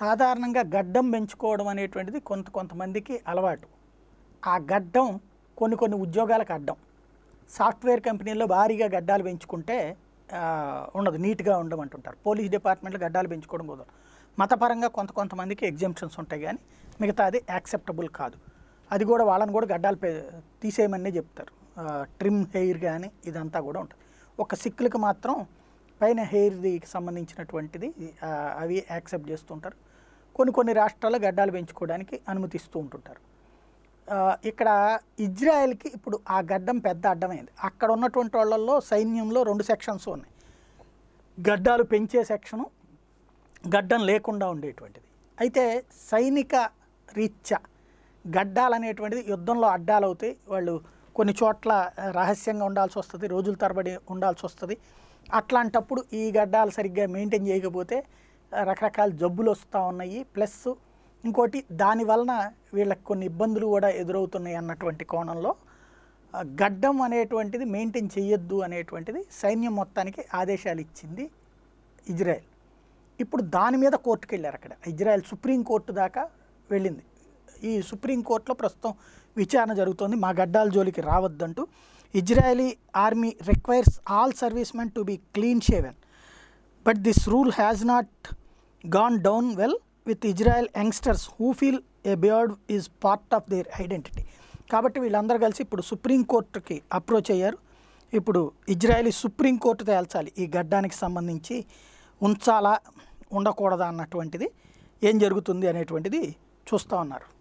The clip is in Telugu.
సాధారణంగా గడ్డం పెంచుకోవడం అనేటువంటిది కొంత కొంతమందికి అలవాటు ఆ గడ్డం కొన్ని కొన్ని ఉద్యోగాలకు అడ్డం సాఫ్ట్వేర్ కంపెనీల్లో భారీగా గడ్డాలు పెంచుకుంటే ఉండదు నీట్గా ఉండమంటుంటారు పోలీస్ డిపార్ట్మెంట్లో గడ్డాలు పెంచుకోవడం కుదరదు మతపరంగా కొంత కొంతమందికి ఎగ్జామ్షన్స్ ఉంటాయి కానీ మిగతా అది యాక్సెప్టబుల్ కాదు అది కూడా వాళ్ళని కూడా గడ్డాలు తీసేయమని చెప్తారు ట్రిమ్ హెయిర్ కానీ ఇదంతా కూడా ఉంటుంది ఒక సిక్కులకు మాత్రం పైన హెయిర్ది సంబంధించినటువంటిది అవి యాక్సెప్ట్ చేస్తుంటారు కొన్ని కొన్ని రాష్ట్రాల్లో గడ్డాలు పెంచుకోవడానికి అనుమతిస్తూ ఉంటుంటారు ఇక్కడ ఇజ్రాయెల్కి ఇప్పుడు ఆ గడ్డం పెద్ద అడ్డమైంది అక్కడ ఉన్నటువంటి వాళ్ళల్లో సైన్యంలో రెండు సెక్షన్స్ ఉన్నాయి గడ్డాలు పెంచే సెక్షను గడ్డం లేకుండా ఉండేటువంటిది అయితే సైనిక రీత్యా గడ్డాలు అనేటువంటిది యుద్ధంలో అడ్డాలు అవుతాయి వాళ్ళు కొన్ని చోట్ల రహస్యంగా ఉండాల్సి వస్తుంది రోజుల తరబడి ఉండాల్సి వస్తుంది అట్లాంటప్పుడు ఈ గడ్డాలు సరిగ్గా మెయింటైన్ చేయకపోతే రకరకాల జబ్బులు వస్తూ ఉన్నాయి ప్లస్ ఇంకోటి దాని వలన వీళ్ళకి కొన్ని ఇబ్బందులు కూడా ఎదురవుతున్నాయి అన్నటువంటి కోణంలో గడ్డం అనేటువంటిది మెయింటైన్ చేయొద్దు అనేటువంటిది సైన్యం మొత్తానికి ఆదేశాలు ఇచ్చింది ఇజ్రాయెల్ ఇప్పుడు దాని మీద కోర్టుకు వెళ్ళారు అక్కడ ఇజ్రాయెల్ సుప్రీం కోర్టు దాకా వెళ్ళింది ఈ సుప్రీంకోర్టులో ప్రస్తుతం విచారణ జరుగుతోంది మా గడ్డాల జోలికి రావద్దంటూ Israeli army requires all service men to be clean shaven but this rule has not gone down well with Israel youngsters who feel a beard is part of their identity కాబట్టి వీళ్ళందరూ కలిసి ఇప్పుడు సుప్రీంకోర్టుకి అప్రోచ్ అయ్యారు ఇప్పుడు ఇజ్రాయలీ సుప్రీంకోర్టు తేల్చాలి ఈ గడ్డానికి సంబంధించి ఉంచాలా ఉండకూడదా అన్నటువంటిది ఏం జరుగుతుంది అనేటువంటిది చూస్తూ ఉన్నారు